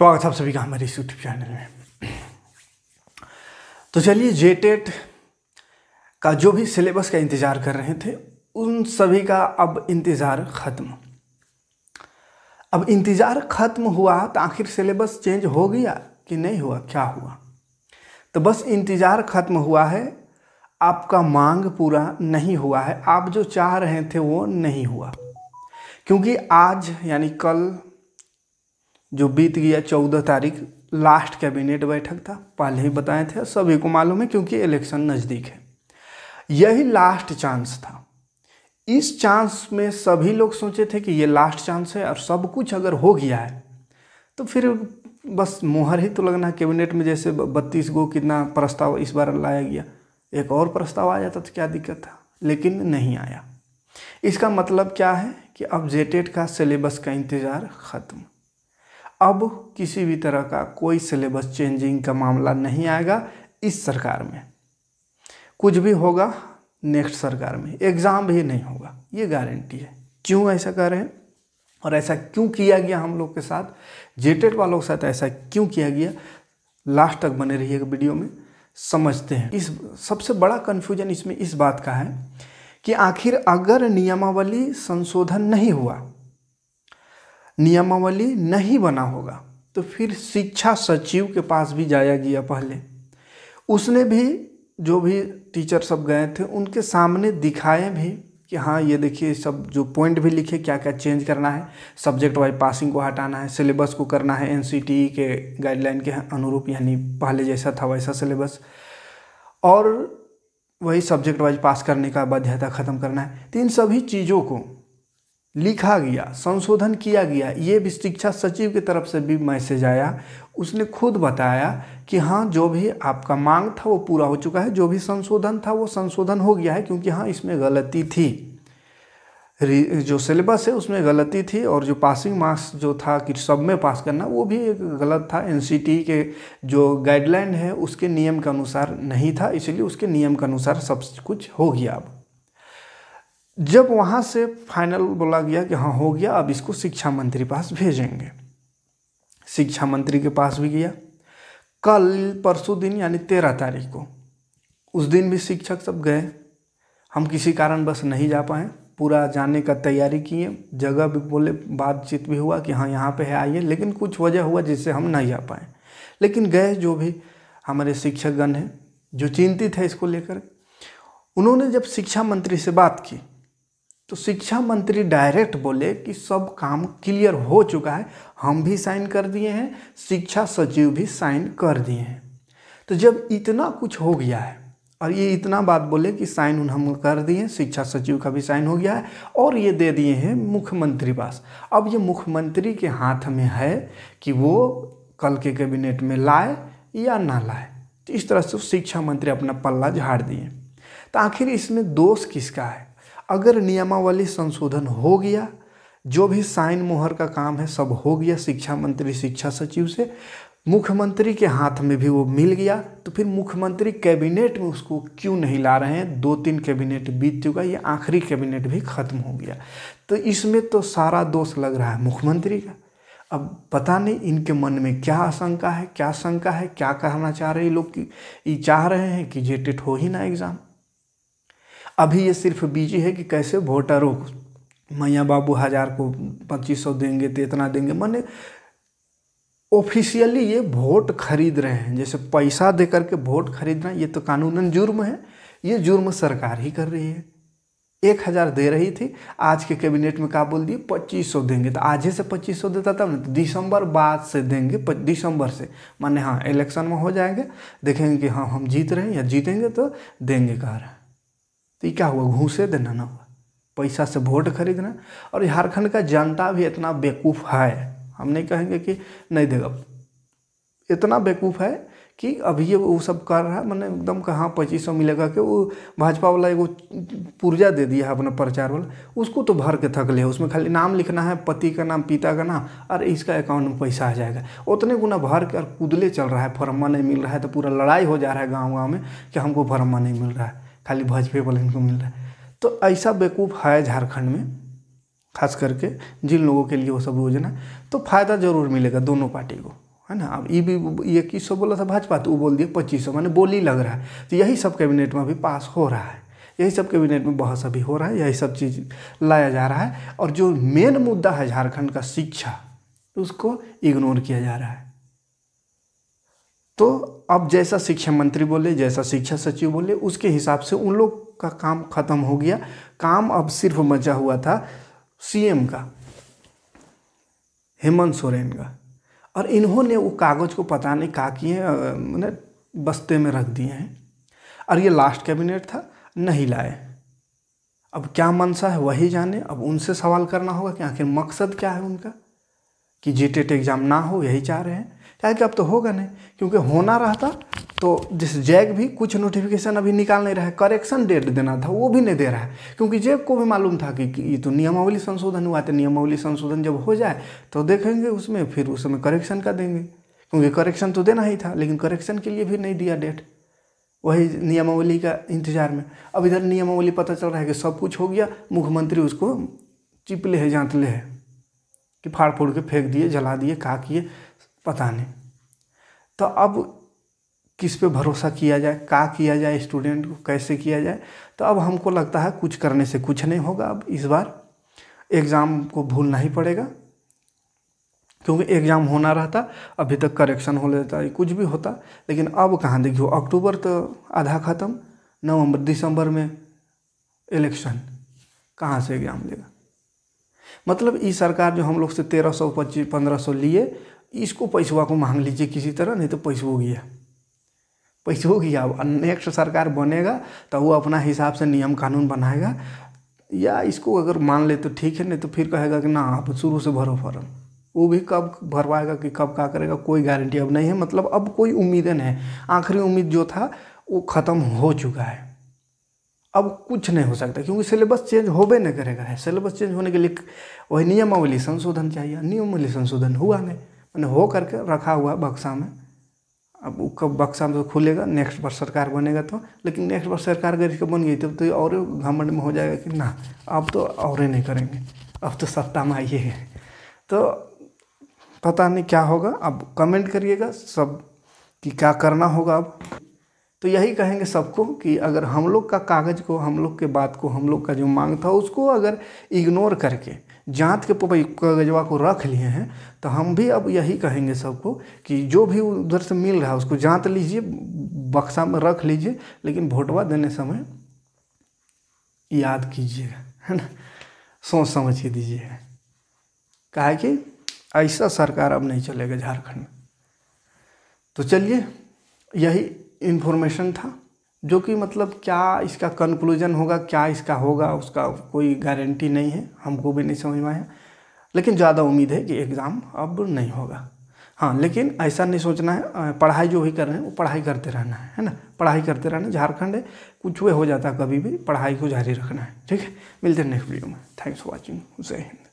स्वागत है आप सभी का हमारे इस यूट्यूब चैनल में तो चलिए जे टेट का जो भी सिलेबस का इंतज़ार कर रहे थे उन सभी का अब इंतज़ार ख़त्म अब इंतज़ार ख़त्म हुआ तो आखिर सिलेबस चेंज हो गया कि नहीं हुआ क्या हुआ तो बस इंतज़ार ख़त्म हुआ है आपका मांग पूरा नहीं हुआ है आप जो चाह रहे थे वो नहीं हुआ क्योंकि आज यानी कल जो बीत गया चौदह तारीख लास्ट कैबिनेट बैठक था पहले ही बताए थे सभी को मालूम है क्योंकि इलेक्शन नज़दीक है यही लास्ट चांस था इस चांस में सभी लोग सोचे थे कि ये लास्ट चांस है और सब कुछ अगर हो गया है तो फिर बस मुहर ही तो लगना कैबिनेट में जैसे बत्तीस गो कितना प्रस्ताव इस बार लाया गया एक और प्रस्ताव आ जाता तो क्या दिक्कत था लेकिन नहीं आया इसका मतलब क्या है कि अब जेटेड का सिलेबस का इंतज़ार ख़त्म अब किसी भी तरह का कोई सिलेबस चेंजिंग का मामला नहीं आएगा इस सरकार में कुछ भी होगा नेक्स्ट सरकार में एग्ज़ाम भी नहीं होगा ये गारंटी है क्यों ऐसा कर रहे हैं और ऐसा क्यों किया गया हम लोग के साथ जेटेड e वालों के साथ ऐसा क्यों किया गया लास्ट तक बने रहिए वीडियो में समझते हैं इस सबसे बड़ा कन्फ्यूजन इसमें इस बात का है कि आखिर अगर नियमावली संशोधन नहीं हुआ नियमावली नहीं बना होगा तो फिर शिक्षा सचिव के पास भी जाया गया पहले उसने भी जो भी टीचर सब गए थे उनके सामने दिखाए भी कि हाँ ये देखिए सब जो पॉइंट भी लिखे क्या क्या चेंज करना है सब्जेक्ट वाइज पासिंग को हटाना है सिलेबस को करना है एन e के गाइडलाइन के अनुरूप यानी पहले जैसा था वैसा सिलेबस और वही सब्जेक्ट वाइज पास करने का बाध्यता ख़त्म करना है तो इन सभी चीज़ों को लिखा गया संशोधन किया गया ये भी शिक्षा सचिव की तरफ से भी मैसेज आया उसने खुद बताया कि हाँ जो भी आपका मांग था वो पूरा हो चुका है जो भी संशोधन था वो संशोधन हो गया है क्योंकि हाँ इसमें गलती थी जो सिलेबस है उसमें गलती थी और जो पासिंग मार्क्स जो था कि सब में पास करना वो भी एक गलत था एन के जो गाइडलाइन है उसके नियम के अनुसार नहीं था इसलिए उसके नियम के अनुसार सब कुछ हो गया अब जब वहाँ से फाइनल बोला गया कि हाँ हो गया अब इसको शिक्षा मंत्री पास भेजेंगे शिक्षा मंत्री के पास भी गया कल परसों दिन यानी तेरह तारीख को उस दिन भी शिक्षक सब गए हम किसी कारण बस नहीं जा पाए पूरा जाने का तैयारी किए जगह भी बोले बातचीत भी हुआ कि हाँ यहाँ पे है आइए लेकिन कुछ वजह हुआ जिससे हम नहीं जा पाए लेकिन गए जो भी हमारे शिक्षकगण हैं जो चिंतित है इसको लेकर उन्होंने जब शिक्षा मंत्री से बात की तो शिक्षा मंत्री डायरेक्ट बोले कि सब काम क्लियर हो चुका है हम भी साइन कर दिए हैं शिक्षा सचिव भी साइन कर दिए हैं तो जब इतना कुछ हो गया है और ये इतना बात बोले कि साइन उन हम कर दिए शिक्षा सचिव का भी साइन हो गया है और ये दे दिए हैं मुख्यमंत्री पास अब ये मुख्यमंत्री के हाथ में है कि वो कल के कैबिनेट में लाए या ना लाए तो इस तरह से शिक्षा मंत्री अपना पल्ला झाड़ दिए तो आखिर इसमें दोष किसका है अगर नियमावली संशोधन हो गया जो भी साइन मोहर का काम है सब हो गया शिक्षा मंत्री शिक्षा सचिव से मुख्यमंत्री के हाथ में भी वो मिल गया तो फिर मुख्यमंत्री कैबिनेट में उसको क्यों नहीं ला रहे हैं दो तीन कैबिनेट बीत चुका ये आखिरी कैबिनेट भी ख़त्म हो गया तो इसमें तो सारा दोष लग रहा है मुख्यमंत्री का अब पता नहीं इनके मन में क्या आशंका है क्या शंका है क्या कहना चाह रहे लोग कि ये चाह रहे हैं कि जेटेट हो ही ना एग्ज़ाम अभी ये सिर्फ बीजी है कि कैसे वोटरों को मैया बाबू हज़ार को पच्चीस सौ देंगे तो इतना देंगे माने ऑफिशियली ये वोट खरीद रहे हैं जैसे पैसा दे करके वोट खरीदना ये तो कानूनन जुर्म है ये जुर्म सरकार ही कर रही है एक हज़ार दे रही थी आज के कैबिनेट में क्या बोल दिए पच्चीस सौ देंगे तो आज ही से पच्चीस सौ देता तब ना तो दिसंबर बाद से देंगे दिसंबर से माने हाँ इलेक्शन में हो जाएंगे देखेंगे कि हाँ हम जीत रहे हैं या जीतेंगे तो देंगे कह रहे हैं तो ये क्या हुआ घूसे देना ना हुआ पैसा से वोट खरीदना और झारखंड का जनता भी इतना बेवकूफ़ है हम नहीं कहेंगे कि नहीं देगा इतना बेवकूफ़ है कि अभी ये वो सब कर रहा है मैंने एकदम कहाँ पच्चीस सौ मिलेगा कि वो भाजपा वाला एगो पुर्जा दे दिया है अपना प्रचार वाला उसको तो भर के थक लिया उसमें खाली नाम लिखना है पति का नाम पिता का नाम और इसका अकाउंट में पैसा आ जाएगा उतने गुना भर के और कुदले चल रहा है फरमा नहीं मिल रहा है तो पूरा लड़ाई हो जा रहा है गाँव गाँव में कि हमको फरमा नहीं मिल रहा है खाली भाजपा वाले को मिल रहा है तो ऐसा बेकूफ़ है झारखंड में खास करके जिन लोगों के लिए वो सब योजना तो फ़ायदा ज़रूर मिलेगा दोनों पार्टी को है ना अब ये भी इक्कीस सौ बोला था भाजपा तो वो बोल दिया पच्चीस सौ मैंने बोली लग रहा है तो यही सब कैबिनेट में अभी पास हो रहा है यही सब कैबिनेट में बहस अभी हो रहा है यही सब चीज़ लाया जा रहा है और जो मेन मुद्दा है झारखंड का शिक्षा उसको इग्नोर किया जा रहा है तो अब जैसा शिक्षा मंत्री बोले जैसा शिक्षा सचिव बोले उसके हिसाब से उन लोग का काम खत्म हो गया काम अब सिर्फ मचा हुआ था सीएम का हेमंत सोरेन का और इन्होंने वो कागज़ को पता नहीं का किए मैंने बस्ते में रख दिए हैं और ये लास्ट कैबिनेट था नहीं लाए अब क्या मनसा है वही जाने अब उनसे सवाल करना होगा कि आखिर मकसद क्या है उनका कि जे टेट एग्ज़ाम ना हो यही चाह रहे हैं क्या कि अब तो होगा नहीं क्योंकि होना रहता तो जिस जैग भी कुछ नोटिफिकेशन अभी निकाल नहीं रहा है करेक्शन डेट देना था वो भी नहीं दे रहा है क्योंकि जैग को भी मालूम था कि, ये तो नियमावली संशोधन हुआ तो नियमावली संशोधन जब हो जाए तो देखेंगे उसमें फिर उस समय करेक्शन का देंगे क्योंकि करेक्शन तो देना ही था लेकिन करेक्शन के लिए भी नहीं दिया डेट वही नियमावली का इंतजार में अब इधर नियमावली पता चल रहा है कि सब कुछ हो गया मुख्यमंत्री उसको चिपले है जांतले है कि फाड़ फोड़ के फेंक दिए जला दिए का किए पता नहीं तो अब किस पे भरोसा किया जाए का किया जाए स्टूडेंट को कैसे किया जाए तो अब हमको लगता है कुछ करने से कुछ नहीं होगा अब इस बार एग्ज़ाम को भूलना ही पड़ेगा क्योंकि एग्ज़ाम होना रहता अभी तक करेक्शन हो लेता कुछ भी होता लेकिन अब कहाँ देखियो अक्टूबर तो आधा ख़त्म नवंबर दिसंबर में इलेक्शन कहाँ से एग्ज़ाम लेगा मतलब ये सरकार जो हम लोग से तेरह सौ पच्चीस पंद्रह सौ लिए इसको पैसुआ को मांग लीजिए किसी तरह नहीं तो हो गया हो गया अब नेक्स्ट सरकार बनेगा तो वो अपना हिसाब से नियम कानून बनाएगा या इसको अगर मान ले तो ठीक है नहीं तो फिर कहेगा कि ना आप शुरू से भरो फॉर्म वो भी कब भरवाएगा कि कब क्या करेगा कोई गारंटी अब नहीं है मतलब अब कोई उम्मीद नहीं है आखिरी उम्मीद जो था वो ख़त्म हो चुका है अब कुछ नहीं हो सकता क्योंकि सिलेबस चेंज होबे नहीं करेगा है सिलेबस चेंज होने के लिए वही नियमावली संशोधन चाहिए नियमावली संशोधन हुआ नहीं मैंने हो करके रखा हुआ बक्सा में अब कब बक्सा में तो खुलेगा नेक्स्ट बार सरकार बनेगा तो लेकिन नेक्स्ट बार सरकार अगर इसका बन गई तब तो, तो और घमंड में हो जाएगा कि ना अब तो और नहीं करेंगे अब तो सत्ता में आइए तो पता नहीं क्या होगा अब कमेंट करिएगा सब कि क्या करना होगा अब तो यही कहेंगे सबको कि अगर हम लोग का कागज़ को हम लोग के बात को हम लोग का जो मांग था उसको अगर इग्नोर करके जात के कागजवा को रख लिए हैं तो हम भी अब यही कहेंगे सबको कि जो भी उधर से मिल रहा है उसको जांच लीजिए बक्सा में रख लीजिए लेकिन भोटवा देने समय याद कीजिएगा है ना सोच समझ के दीजिएगा कहा कि ऐसा सरकार अब नहीं चलेगा झारखंड में तो चलिए यही इन्फॉर्मेशन था जो कि मतलब क्या इसका कंक्लूजन होगा क्या इसका होगा उसका कोई गारंटी नहीं है हमको भी नहीं समझ में आया लेकिन ज़्यादा उम्मीद है कि एग्ज़ाम अब नहीं होगा हाँ लेकिन ऐसा नहीं सोचना है पढ़ाई जो भी कर रहे हैं वो पढ़ाई करते रहना है है ना पढ़ाई करते रहना झारखंड है कुछ भी हो जाता कभी भी पढ़ाई को जारी रखना है ठीक है मिलते हैं नेक्स्ट वीडियो में थैंक्स फॉर वॉचिंग जय हिंद